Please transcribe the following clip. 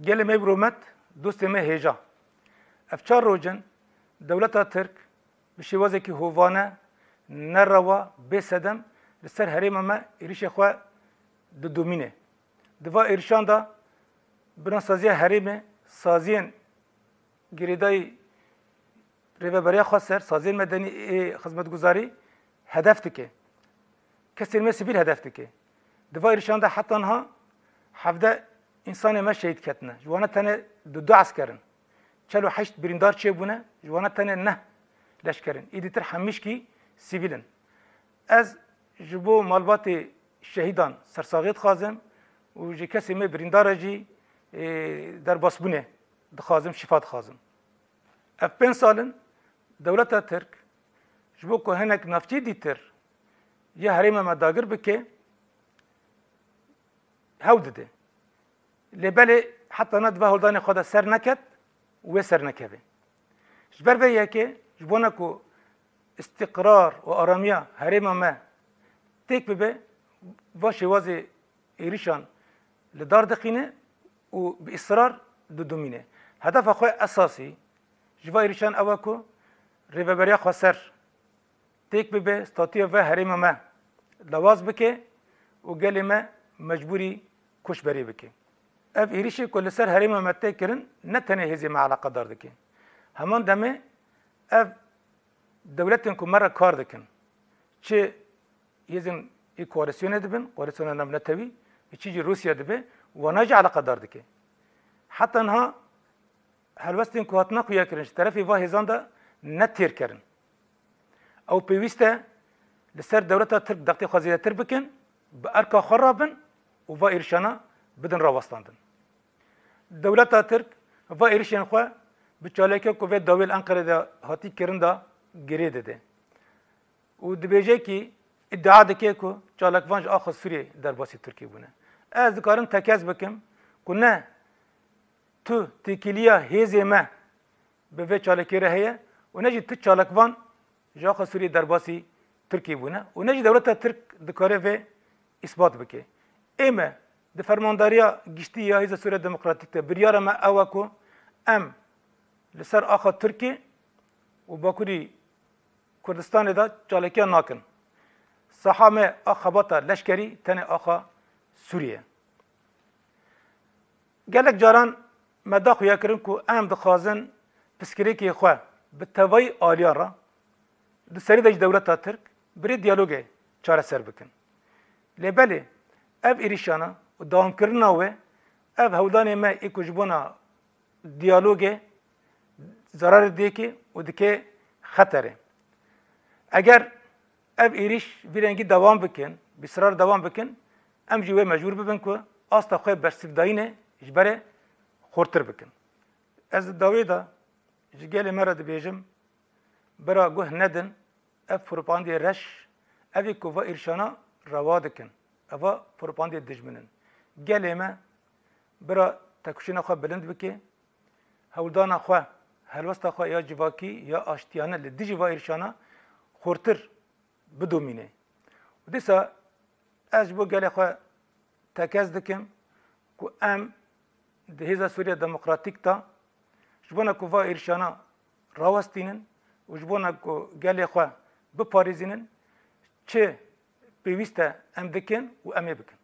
gelê me romet dostê me hêja ev çar rojin dewleta Tirk bi şêwazekî hovane nerewa bê sedem li ser herêma me êrişê xwe didomîne diva êrişan da binansaziya herêmê saziyên girêdayî rêveberiya xwe ser saziyên medenî ê xizmetguzarî hedef dike kesên me sivîl hedef dike diva êrişan da heta niha hevde انسان ما شهید کتنه جوانا تنه دو دو عسکرن چلو هشت بریندار چه بونه جوانا تنه نه لشکرن ایدی تر همیش کی سیویلن از جبو مالبات شهیدان سرساغیت خازم و جی کسی می بریندار جی در باسبونه دخازم شفات خازم اف پن سالن دولت ترک جبو که هنک نفتی دیتر یه حریم ما داگر بکه هاو دده لبله حتی ند به هلدان خدا سر نکد و سر نکبه جبر به یکی جبونه کو استقرار و آرامیا حریم ما تک ببه و شواز ایریشان لدار دقینه و به اصرار دو دومینه هدف خو اساسی جوا ایریشان اوا کو ریوبریا خو سر تک ببه ستاتیه و حریم ما لواز بکه و گلی ما مجبوری کش بری بکه ev êrişî ku li ser herêma me tê kirin ne tenê hêzê me eleqedar dikin. Heman demê ev dewletên ku me re kar dikin. Çi hêzên î koalisyonê dibin, koalisyona nemletewî, çî jî Rûsya dibe wana jî eleqedar dike. Heta niha helwestên ku hatine xuya kirin ji terefê va hêzan de ne têr kirin. Ew pêwîst e li ser dewleta Tirk deqtê xwazî tir bikin, bi erka xwe rabin û va êrişana بدن راوستاندن Devleta Tirk va êrişên xwe bi çaleke ku vê dawê li Enqere de hatî kirin da girê dide. û dibêje kî iddia dike ku çalekvan ji axê Sûriyê derbasî Tirkî bûne. Ez dikarim tekez bikim ku ne tu têkiliya hêzê me bi vê çalekêre heye û ne jî tu çalekvan ji axê Sûriyê derbasî Tirkî bûne û ne jî dewleta Tirk dikare vê isbat bike. Ême di fermandariya giştî ya Hêza Sûriya Demokratîk de biryara me ew e ku em li ser axa Tirkî û Bakurî Kurdistanê de çalekiya nakin. Saha me axebata leşkerî tenê axa Sûriye. Gelek caran me da xuya kirin ku em dixwazin piskirêkê xwe bi tevayî aliyan re di serê de ji dewleta Tirk birê diyalogê çareser bikin. Lêbelê ev êrişana û dankirina wê ev hewdanê me îku ji bona diyalogê zararê dikê û dike xeterê eger ev êrîş bir rengî devam bikin bisrar devam bikin em jî wê mecbûr bibin ku asta xwe bersivdayînê ji berê xortir bikin ez di dawê da ji gelê me re dibêjim bira guh nedin ev propandê reş evê ku va êrşana rewa dikin eva propandê dijminin gelê me bira tekuşîna xwe bilind bike hewldana xwe helwesta xwe ya civakî ya aştiyane li diciva êrşana xortir bidomîne dîsa ez ji bo gelê xwe tekez dikim ku em di hêza sûriya demokratîk da ji bo nekuva êrşana rawestînin û ji bo neku gelê xwe biparêzînin çi pêwîst e em dikin û em ê bikin